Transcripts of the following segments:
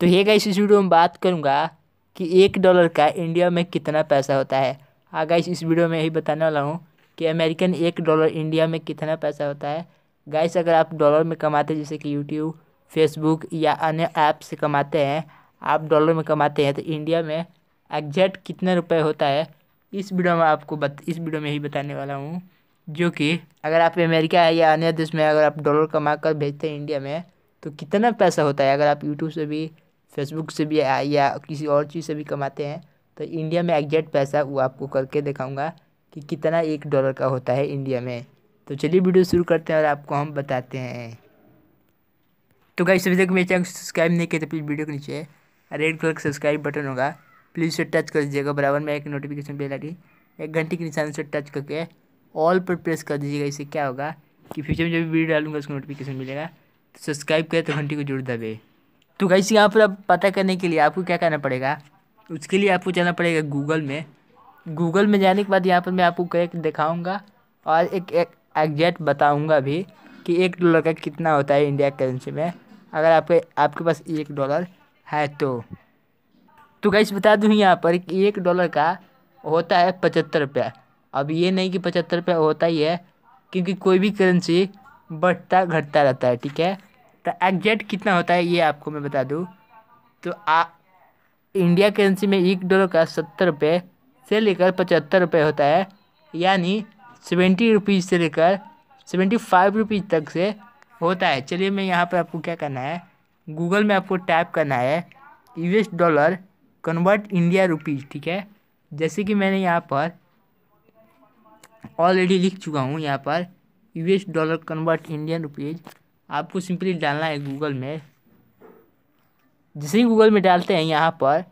तो ये गाइस इस वीडियो में बात करूँगा कि एक डॉलर का इंडिया में कितना पैसा होता है हाँ गाइस इस वीडियो में यही बताने वाला हूँ कि अमेरिकन एक डॉलर इंडिया में कितना पैसा होता है गाइस अगर आप डॉलर में कमाते हैं जैसे कि यूट्यूब फेसबुक या अन्य ऐप से कमाते हैं आप डॉलर में कमाते हैं तो इंडिया में एग्जैक्ट कितना रुपये होता है इस वीडियो में आपको बत इस वीडियो में यही बताने वाला हूँ जो कि अगर आप अमेरिका है या अन्य देश में अगर आप डॉलर कमा कर भेजते हैं इंडिया में तो कितना पैसा होता है अगर आप यूट्यूब से भी फेसबुक से भी या किसी और चीज़ से भी कमाते हैं तो इंडिया में एग्जैक्ट पैसा वो आपको करके दिखाऊंगा कि कितना एक डॉलर का होता है इंडिया में तो चलिए वीडियो शुरू करते हैं और आपको हम बताते हैं तो गाइस अभी तक मेरे चैनल सब्सक्राइब नहीं किया तो प्लीज़ वीडियो के नीचे रेड कलर का सब्सक्राइब बटन होगा प्लीज़ उसे टच कर दीजिएगा बराबर में एक नोटिफिकेशन बेल आएगी एक घंटे के निशान से टच करके ऑल पर प्रेस कर दीजिएगा इससे क्या होगा कि फ्यूचर में जब भी वीडियो डालूंगा उसको नोटिफिकेशन मिलेगा तो सब्सक्राइब करें तो घंटी को जरूर दबे तो गाइस यहाँ पर अब पता करने के लिए आपको क्या करना पड़ेगा उसके लिए आपको जाना पड़ेगा गूगल में गूगल में जाने के बाद यहाँ पर मैं आपको करेक्ट दिखाऊँगा और एक एग्जैक्ट बताऊँगा भी कि एक डॉलर का कितना होता है इंडिया करेंसी में अगर आपके आपके पास एक डॉलर है तो तो गाइस बता दूँ यहाँ पर कि एक डॉलर का होता है पचहत्तर रुपया अब ये नहीं कि पचहत्तर रुपया होता ही है क्योंकि कोई भी करेंसी बढ़ता घटता रहता है ठीक है तो एग्जैक्ट कितना होता है ये आपको मैं बता दूँ तो आ इंडिया करेंसी में एक डॉलर का सत्तर रुपये से लेकर पचहत्तर रुपये होता है यानी सेवेंटी रुपीज़ से लेकर सेवेंटी फाइव रुपीज़ तक से होता है चलिए मैं यहाँ पर आपको क्या करना है गूगल में आपको टाइप करना है US dollar convert India rupees ठीक है जैसे कि मैंने यहाँ पर ऑलरेडी लिख चुका हूँ यहाँ पर US dollar convert Indian rupees आपको सिंपली डालना है गूगल में जैसे ही गूगल में डालते हैं यहाँ पर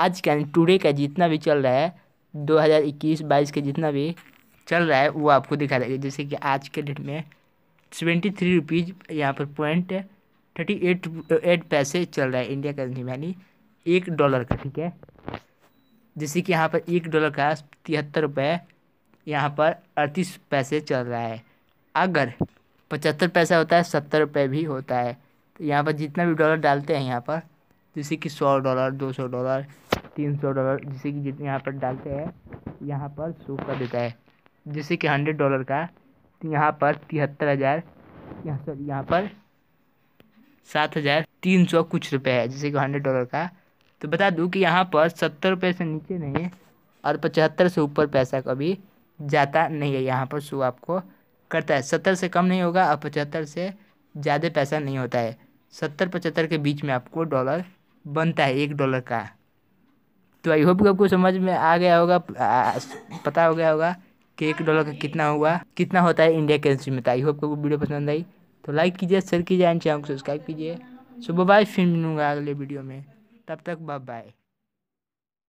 आज का टुडे का जितना भी चल रहा है दो हज़ार इक्कीस बाईस का जितना भी चल रहा है वो आपको दिखा देगा जैसे कि आज के डेट में सेवेंटी थ्री रुपीज़ यहाँ पर पॉइंट थर्टी एट एट पैसे चल रहा है इंडिया करेंसी में यानी एक डॉलर का ठीक है जैसे कि यहाँ पर एक डॉलर का तिहत्तर रुपये यहाँ पर अड़तीस पैसे चल रहा है अगर पचहत्तर पैसा होता है सत्तर रुपये भी होता है तो यहाँ पर जितना भी डॉलर डालते हैं यहाँ पर जैसे कि सौ डॉलर दो सौ डॉलर तीन सौ डॉलर जैसे कि जितने यहाँ पर डालते हैं यहाँ पर शो कर देता है जैसे कि हंड्रेड डॉलर का तो यहाँ पर तिहत्तर हज़ार यहाँ सर यहाँ पर सात हज़ार तीन सौ कुछ रुपए है जैसे कि हंड्रेड डॉलर का तो बता दूँ कि यहाँ पर सत्तर रुपये से नीचे नहीं है और पचहत्तर से ऊपर पैसा कभी जाता नहीं है यहाँ पर शो आपको करता है सत्तर से कम नहीं होगा और पचहत्तर से ज़्यादा पैसा नहीं होता है सत्तर पचहत्तर के बीच में आपको डॉलर बनता है एक डॉलर का तो आई होप आपको समझ में आ गया होगा पता हो गया होगा कि एक डॉलर का कितना होगा कितना होता है इंडिया करेंसी में तो आई होप आपको वीडियो पसंद आई तो लाइक कीजिए शेयर कीजिए एंड चैनल को सब्सक्राइब कीजिए सुबह बाय फिर मिलूंगा अगले वीडियो में तब तक बाय बाय